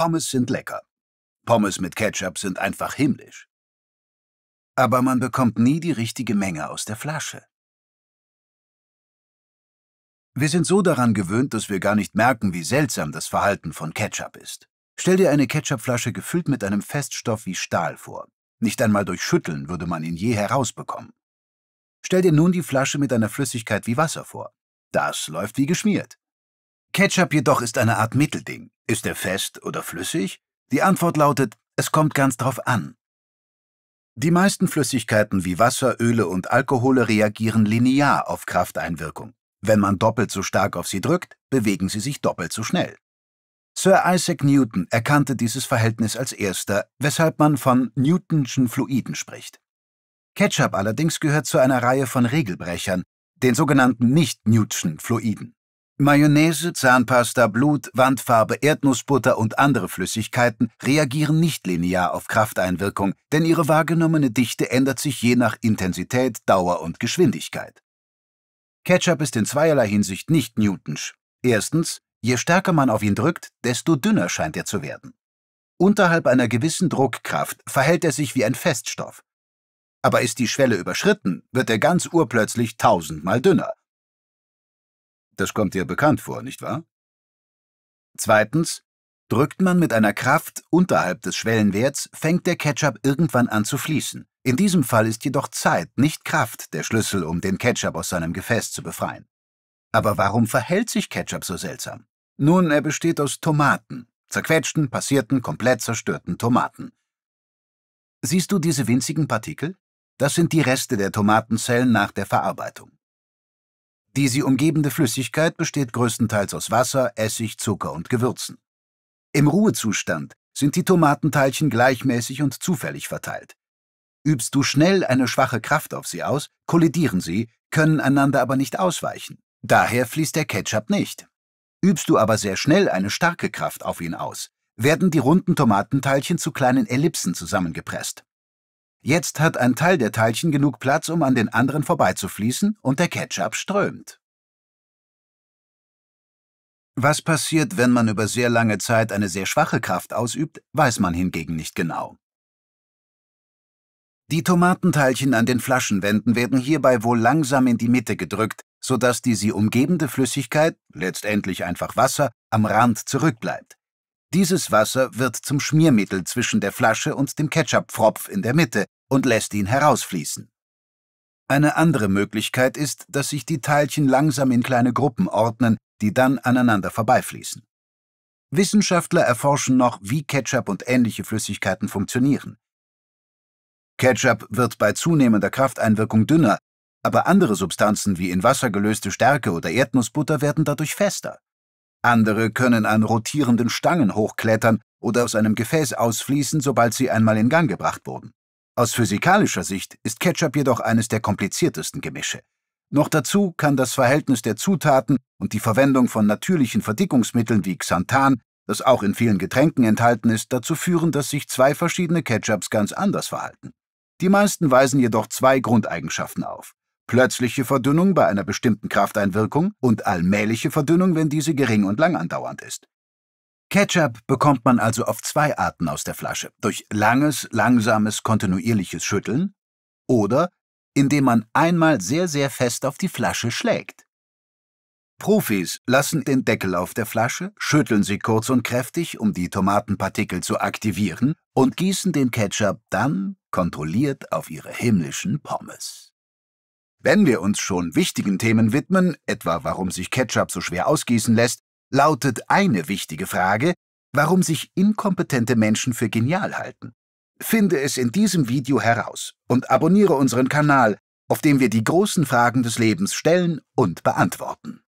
Pommes sind lecker. Pommes mit Ketchup sind einfach himmlisch. Aber man bekommt nie die richtige Menge aus der Flasche. Wir sind so daran gewöhnt, dass wir gar nicht merken, wie seltsam das Verhalten von Ketchup ist. Stell dir eine Ketchupflasche gefüllt mit einem Feststoff wie Stahl vor. Nicht einmal durch Schütteln würde man ihn je herausbekommen. Stell dir nun die Flasche mit einer Flüssigkeit wie Wasser vor. Das läuft wie geschmiert. Ketchup jedoch ist eine Art Mittelding. Ist er fest oder flüssig? Die Antwort lautet, es kommt ganz drauf an. Die meisten Flüssigkeiten wie Wasser, Öle und Alkohole reagieren linear auf Krafteinwirkung. Wenn man doppelt so stark auf sie drückt, bewegen sie sich doppelt so schnell. Sir Isaac Newton erkannte dieses Verhältnis als erster, weshalb man von Newtonschen Fluiden spricht. Ketchup allerdings gehört zu einer Reihe von Regelbrechern, den sogenannten nicht-Newtonschen Fluiden. Mayonnaise, Zahnpasta, Blut, Wandfarbe, Erdnussbutter und andere Flüssigkeiten reagieren nicht linear auf Krafteinwirkung, denn ihre wahrgenommene Dichte ändert sich je nach Intensität, Dauer und Geschwindigkeit. Ketchup ist in zweierlei Hinsicht nicht Newtonsch. Erstens, je stärker man auf ihn drückt, desto dünner scheint er zu werden. Unterhalb einer gewissen Druckkraft verhält er sich wie ein Feststoff. Aber ist die Schwelle überschritten, wird er ganz urplötzlich tausendmal dünner. Das kommt dir bekannt vor, nicht wahr? Zweitens, drückt man mit einer Kraft unterhalb des Schwellenwerts, fängt der Ketchup irgendwann an zu fließen. In diesem Fall ist jedoch Zeit, nicht Kraft, der Schlüssel, um den Ketchup aus seinem Gefäß zu befreien. Aber warum verhält sich Ketchup so seltsam? Nun, er besteht aus Tomaten, zerquetschten, passierten, komplett zerstörten Tomaten. Siehst du diese winzigen Partikel? Das sind die Reste der Tomatenzellen nach der Verarbeitung. Die sie umgebende Flüssigkeit besteht größtenteils aus Wasser, Essig, Zucker und Gewürzen. Im Ruhezustand sind die Tomatenteilchen gleichmäßig und zufällig verteilt. Übst du schnell eine schwache Kraft auf sie aus, kollidieren sie, können einander aber nicht ausweichen. Daher fließt der Ketchup nicht. Übst du aber sehr schnell eine starke Kraft auf ihn aus, werden die runden Tomatenteilchen zu kleinen Ellipsen zusammengepresst. Jetzt hat ein Teil der Teilchen genug Platz, um an den anderen vorbeizufließen, und der Ketchup strömt. Was passiert, wenn man über sehr lange Zeit eine sehr schwache Kraft ausübt, weiß man hingegen nicht genau. Die Tomatenteilchen an den Flaschenwänden werden hierbei wohl langsam in die Mitte gedrückt, sodass die sie umgebende Flüssigkeit, letztendlich einfach Wasser, am Rand zurückbleibt. Dieses Wasser wird zum Schmiermittel zwischen der Flasche und dem Ketchup-Pfropf in der Mitte und lässt ihn herausfließen. Eine andere Möglichkeit ist, dass sich die Teilchen langsam in kleine Gruppen ordnen, die dann aneinander vorbeifließen. Wissenschaftler erforschen noch, wie Ketchup und ähnliche Flüssigkeiten funktionieren. Ketchup wird bei zunehmender Krafteinwirkung dünner, aber andere Substanzen wie in Wasser gelöste Stärke oder Erdnussbutter werden dadurch fester. Andere können an rotierenden Stangen hochklettern oder aus einem Gefäß ausfließen, sobald sie einmal in Gang gebracht wurden. Aus physikalischer Sicht ist Ketchup jedoch eines der kompliziertesten Gemische. Noch dazu kann das Verhältnis der Zutaten und die Verwendung von natürlichen Verdickungsmitteln wie Xanthan, das auch in vielen Getränken enthalten ist, dazu führen, dass sich zwei verschiedene Ketchups ganz anders verhalten. Die meisten weisen jedoch zwei Grundeigenschaften auf plötzliche Verdünnung bei einer bestimmten Krafteinwirkung und allmähliche Verdünnung, wenn diese gering und lang andauernd ist. Ketchup bekommt man also auf zwei Arten aus der Flasche, durch langes, langsames, kontinuierliches Schütteln oder indem man einmal sehr, sehr fest auf die Flasche schlägt. Profis lassen den Deckel auf der Flasche, schütteln sie kurz und kräftig, um die Tomatenpartikel zu aktivieren, und gießen den Ketchup dann kontrolliert auf ihre himmlischen Pommes. Wenn wir uns schon wichtigen Themen widmen, etwa warum sich Ketchup so schwer ausgießen lässt, lautet eine wichtige Frage, warum sich inkompetente Menschen für genial halten. Finde es in diesem Video heraus und abonniere unseren Kanal, auf dem wir die großen Fragen des Lebens stellen und beantworten.